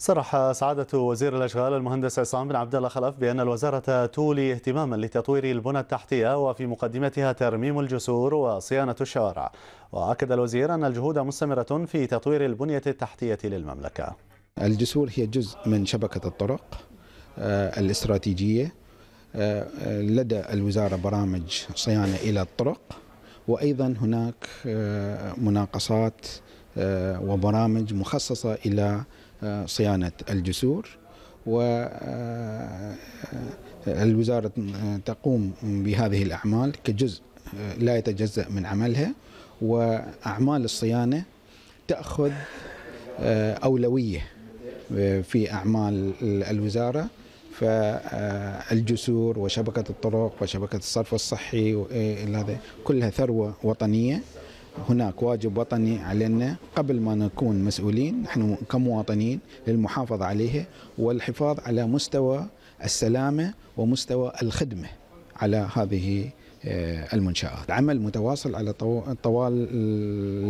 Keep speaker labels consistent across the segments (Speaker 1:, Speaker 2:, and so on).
Speaker 1: صرح سعادة وزير الأشغال المهندس عصام بن عبد الله خلف بأن الوزارة تولي اهتماما لتطوير البنى التحتية وفي مقدمتها ترميم الجسور وصيانة الشوارع وأكد الوزير أن الجهود مستمرة في تطوير البنية التحتية للمملكة
Speaker 2: الجسور هي جزء من شبكة الطرق آه، الاستراتيجية آه، لدى الوزارة برامج صيانة إلى الطرق وأيضا هناك آه، مناقصات آه، وبرامج مخصصة إلى آه، صيانة الجسور والوزارة آه، تقوم بهذه الأعمال كجزء لا يتجزأ من عملها وأعمال الصيانة تأخذ أولوية في أعمال الوزارة فالجسور وشبكة الطرق وشبكة الصرف الصحي كلها ثروة وطنية هناك واجب وطني علينا قبل ما نكون مسؤولين نحن كمواطنين للمحافظة عليها والحفاظ على مستوى السلامة ومستوى الخدمة على هذه آه، المنشآت عمل متواصل على طوال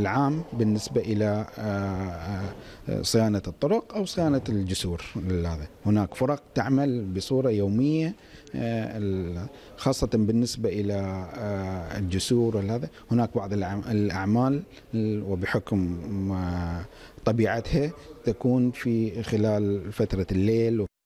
Speaker 2: العام بالنسبة إلى آه، آه، صيانة الطرق أو صيانة الجسور هناك فرق تعمل بصورة يومية خاصة بالنسبة إلى الجسور هناك بعض الأعمال وبحكم طبيعتها تكون في خلال فترة الليل